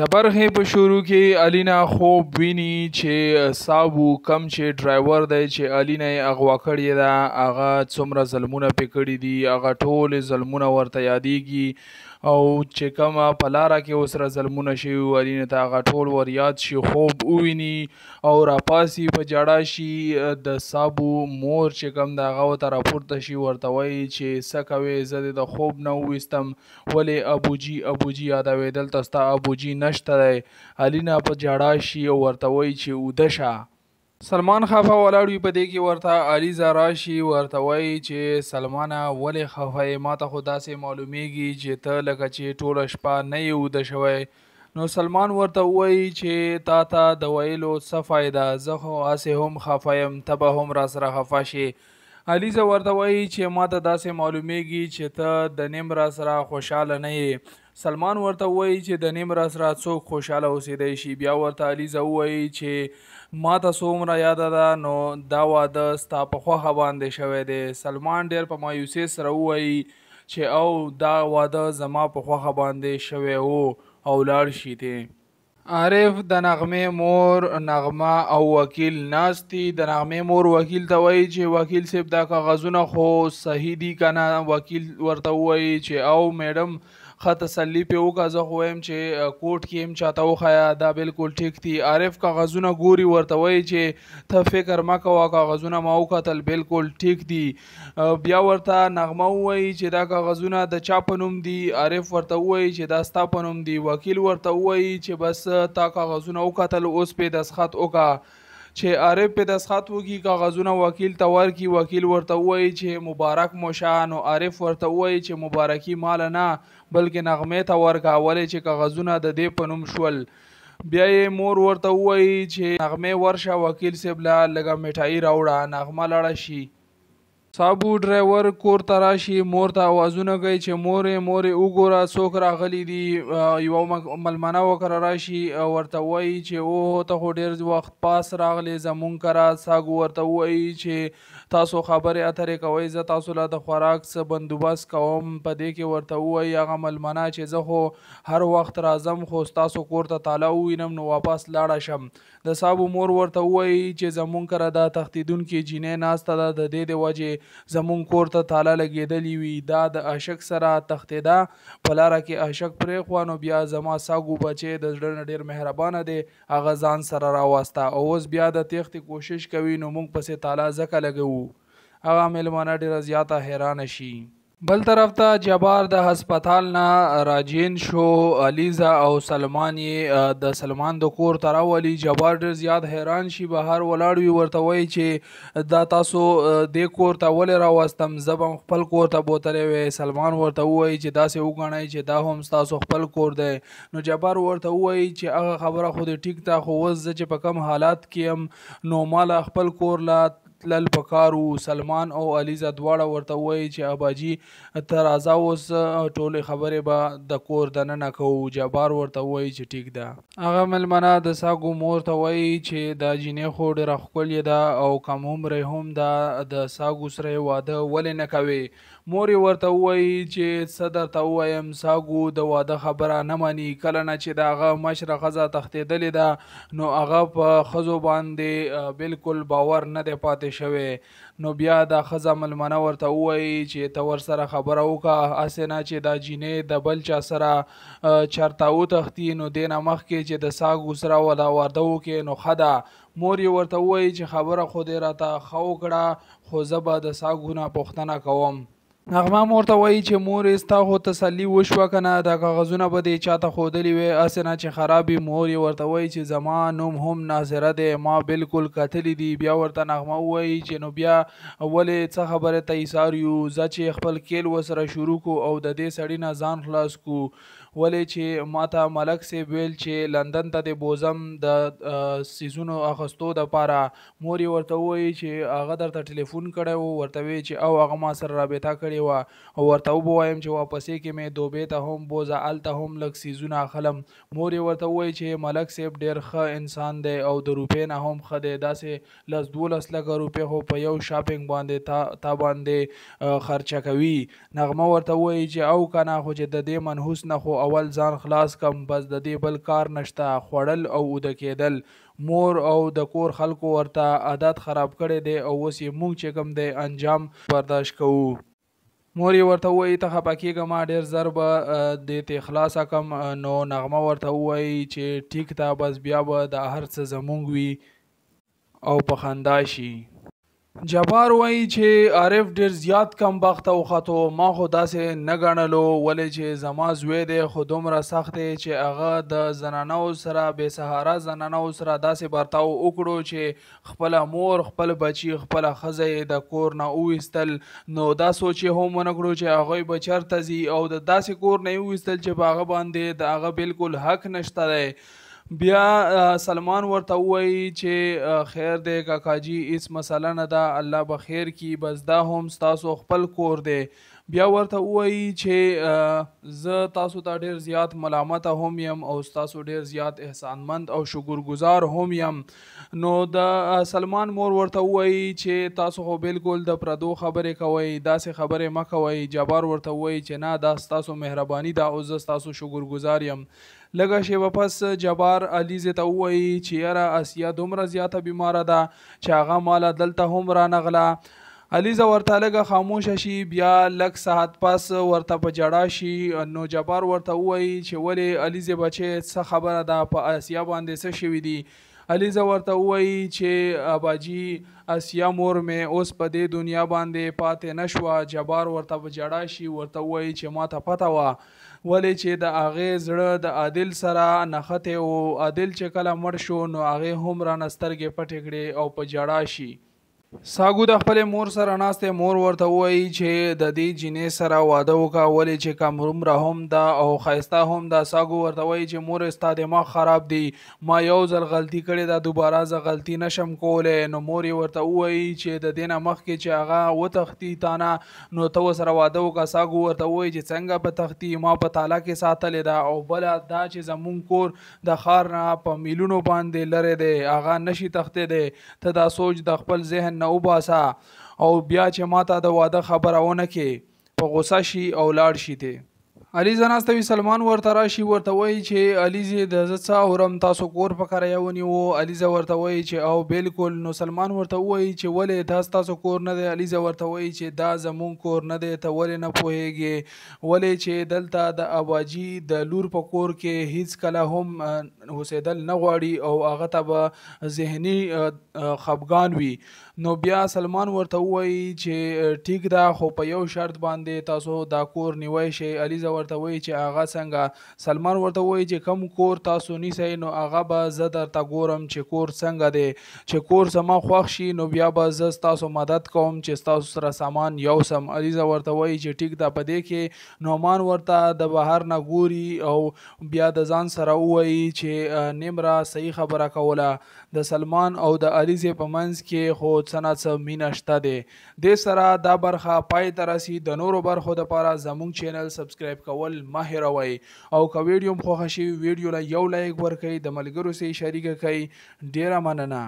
د برخې په شروع کې الینا خوب ویني چې سابو کم چې ډرایور دی چې الینا یې اغوا کړې ده هغه څومره ظلمونه پې کړي دي هغه ټول ظلمونه ورته یادیږي او چې کوم په لاره کې اوس را ظلمونه شوي وو علي نه ته هغه ټول ور یاد شي خوب وویني او راپاسي په جاړه شي د سابو مور چې کوم د هغه ورته راپورته شي ورته وایي چې څه کوې زه د خوب نه وویستم ولې ابوجي ابوجي یادوې دلته ستا ابوجي نشته دی علي نه په جاړه شي او ورته وایي چې اوده شه سلمان خفه ولاړ وي په دې کې ورته علي زارا شي ورته وایي چې سلمانه ولې خفه یې ما ته خو داسې معلومیږي چې ته لکه چې ټوله شپه نه یې اوده شوی نو سلمان ورته وایي چې تا ته د ویلو څه فایده زه خو هسې هم خفه یم ته به هم راسره خفه شې علیزه ورته وایي چې ما ته داسې معلومیږي چې ته د نیم راسره خوشحاله نه یې سلمان ورته وایي چې د نیم راز را څوک خوشاله اوسېدی شي بیا ورته علیزه وایي چې ما ته څومره یاده ده نو دا واده ستا په خوښه باندې شوی دی سلمان ډیر په مایوسۍ سره وایي چې او دا واده زما په خوښه باندې شوی و او لاړ شي دی عارف د نغمه مور نغمه او وکیل ناستی د نغمه مور وکیل ته وایي چې وکیل صاحب دا کاغذونه خو صحیح دي کنه وکیل ورته وایي چې او میډم خ تسلی په وکازه خویم چې کوټ کې هم چاته وخیا دا بالکل ټیک دي عارف کاغذونه ګوري ورته وای چې ته فکر ما کوه کاغذونه ما وکتل بالکل ټیک دي بیا ورته نغمه وای چې دا کاغذونه د چا پنوم دي عارف ورته وای چې دا ستا پنوم دي وکیل ورته وای چې بس تا کاغذونه وکتل اوس په دسخط وکا چې عارف په دسخط وکي کاغذونه وکیل ته ورکي وکیل ورته وایي چې مبارک مشان او عارف ورته وایي چې مبارکي مال نه بلکې نغمه ته ورکا ولې چې کاغذونه د دې پنوم شول بیا یې مور ورته وایي چې نغمه ورشه وکیل سیبلا لګه مټای راوړه نغمه لړه شي سابو ډرایور کور ته راشي مور ته اوازونه کوي چې مورې مورې وګوره څوک راغلی دي یو ملمنه وکړه راشي ورته وایي چې اوه ته خو ډېر وخت پاس راغلی زمونږ کره ساګو ورته وایي چې تاسو خبرې اترې کوئ زه تاسو له د خوراک څه بندوبست کوم په دې کې ورته ووایي هغه ملمنه چې زه خو هر وخت راځم خو ستاسو کور ته تاله ووینم نو واپس لاړه شم د صاحب مور ورته ووایي چې زمونږ کره دا تښتېدونکې جینۍ ناسته ده د دې د وجې زمونږ کور ته تاله لګېدلې وي دا د عاشق سره تښتېده په لاره کې عاشق پرېښوه نو بیا زما ساګو بچی د زړه نه ډېر مهربانه دی هغه ځان سره راوسته او اوس بیا د تېښتې کوشش کوي نو موږ پسې تاله ځکه لګوو هغه میلمانه ډیره زیاته حیران شي بل طرف ته جبار د هسپتال نه راجین شو علیزا او سلمان د سلمان د کور ته راولي جبار ډېر زیات حیران شي بهر ولاړ وي ورته وایي چې دا تاسو دې کور ته ولې راوستم زه به خپل کور ته بوتلی وی سلمان ورته ووایي چې داسې وګڼئ چې دا هم ستاسو خپل کور دی نو جبار ورته ووایي چې هغه خبره خو دې ټیک ده خو اوس زه چې په کم حالات کې یم نو ماله خپل کور له تلل پکار وو سلمان او علیزه دواړه ورته وایي چې اباجي ته راځه اوس ټولې خبرې به د کور دننه کوو جبار ورته وایي چې ټیک ده هغه ملمنه د ساګو مور ته وایي چې دا جینې خو ډېره ښکلې ده او کم عمرې هم ده د ساګو سره یې واده ولې نه کوې مور ورته وایي چې څه درته ووایم ساګو د واده خبره نه مني کله نه چې د هغه مشره ښځه تښتېدلې ده نو هغه په ښځو باندې بالکل باور نه دی پاتې شوی نو بیا د ښځه ملمنه ورته ووایي چې ته ورسره خبره وکړه هسې نه چې دا جینۍ د بل چا سره چرته وتښتي نو دې نه مخکې چې د ساګو سره ولا واده وکړي نو ښه ده مور یې ورته وایي چې خبره خو دې راته ښه وکړه خو زه به د ساګو نه پوښتنه کوم نغمه مورته وایي چې مورې ستا خو تسلي وشوه که نه دا کاغذونه به دې چاته ښودلي وې هسې نه چې خرابې مور یې ورته وایي چې زما نوم هم ناظره دی ما بالکل کتلی دي بیا ورته نغمه ووایي چې نو بیا ولې څه خبرې ته ایثار یو ځه چې خپل کیل ورسره شروع کو او د دې سړي نه ځان خلاص کو ولې چې ماته ملک سی ویل چې لندن ته د بوزم د سیزونو اخستو د پاره مور ورته وایي چې هغه درته ټلیفون کړی وو ورته وایي چې او هغه ما سره رابطه کړې وه او ورته ووایم چې واپسې کې مې دوبې ته هم بوزه هلته هم لږ سیزونه اخلم مور ورته وایي چې ملک صاحب ډېر ښه انسان دی او د روپۍ نه هم ښه دی داسې لس دولس لکه روپۍ خو په یو شاپینګ باندې تا, تا باندې خرچه کوي نغمه ورته وایي چې او کنه خو چې د دې منحوس نه خو اول ځان خلاص کم بس د دې بل کار نشته خوړل او اوده کېدل مور او د کور خلکو ورته عادت خراب کړی دی او اوس یې موږ چې کوم دی انجام برداشت کوو مور یې ورته وایي ته خفه کېږم ډېر زر به دې ته خلاصه کم نو نغمه ورته وایي چې ټیک ته بس بیا به د هر څه زمونږ وي او په خندا شي جبار وای چې عارف ډیر زیات کم بخت او خاطو ما خو داسې نه غنلو ولې چې زما زوی دی خو دومره سخت دی چې هغه د زنانو سره به سهارا زنانو سره داسې برتاو وکړو چې خپل مور خپل بچی خپل خزه د کور نه اوستل نو دا سوچې هم نه کړو چې هغه بچر تزي او د داسې کور نه اوستل چې باغ باندې د هغه بالکل حق نشته دی بیا سلمان ورته وایي چې خیر دی کاکاجی هیڅ مسله نه ده الله به خیر کړي بس دا هم ستاسو خپل کور دی بیا ورته وایي چې زه تاسو ته ډیر زیات ملامت هم يم او تاسو ډیر زیات احسانمند او شکرګزار هم يم نو د سلمان مور ورته وایي چې تاسو خو بالکل د پردو خبرې کوي داسې خبرې ما کوي جبار ورته وایي چې نه دا تاسو مهرباني دا او زه تاسو شکرګزار يم لږه شیبه پس جبار علي زه ته وایي چې یاره اسیا دومره زیاته بیماره ده چې هغه مال دلته هم رانغله علیزه ورته لګه خاموش شي بیا لک ساعت پس ورته په جړه شي نو جبار ورته وایي چې ولې علیزه بچې څه خبره ده په اسیا باندې څه شوي دي علیزه ورته وایي چې اباجی اسیا مور مې اوس په دې دنیا باندې پاتې نشوه جبار ورته په جړه شي ورته وایي چې ما ته پته وه ولې چې د هغې زړه د عادل سره نښتې او عادل چې کله مړ شو نو هغې هم رانه سترګې پټې کړې او په جړه شي ساګو د خپل مور سره ناسته مور ورته وایي چې د دې جینې سره واده وکا ولې چې کمروم را هم دا او خایسته هم دا ساګو ورته وایي چې مور ستا دماغ خراب دی ما یو ځل غلطي کړې دا دوباره زه غلطي نشم کولای نو مور ورته وایي چې د دینه مخ کې چې هغه و تختی تانه نو تو سره واده وکا ساګو ورته وایي چې څنګه په تختی ما په تاله کې ساتلې دا او بل دا چې زمون کور د خار نه په میلونو باندې لره دی هغه نشي تخته دی ته دا سوچ د خپل ذهن نه وباسه او بیا چې ماته د واده خبرونه کې په غوسه شي او لاړ شي ته علي زناسته وی سلمان ورته راشي ورته وای چې علي زی د زڅا اورم تاسو کور پکاره یونی وو علي زی ورته وای چې او بالکل نو سلمان ورته وای چې ولې تاسو تاسو کور نه دی علي زی ورته وای چې دا زمون کور نه دی ته ولې نه پوهیږي ولې چې دلته د اباجی د لور په کور کې هیڅ کله هم حسیدل نه غواړي او هغه ته به ذهني خفقان وي نو بیا سلمان ورته وای چې ټیک دا خو په یو شرط باندې تاسو دا کور نیوي شي علي زی ورته وایي چې هغه څنګه سلمان ورته وایي چې کم کور تاسو نیسئ نو هغه به زه درته ګورم چې کور څنګه دی چې کور زما خوښ شي نو بیا به زه ستاسو مدد کوم چې ستاسو سره سامان یو سم علیزه ورته وایي چې ټیک ده په دې کې نعمان ورته د بهر نه ګوري او بیا د ځان سره وایي چې نیمرا صحیح خبره کوله د سلمان او د علیزه په منځ کې خو څنا څه مینه شته دی د سره دا برخه پای ترسي د نورو برخو د لپاره زموږ چینل سبسکرایب کړئ کول مه هیروئ او که ویډیو مو خوښه شي ویډیو له یو لایک ورکړئ د ملګرو سره یې شریکه کړئ ډیره مننه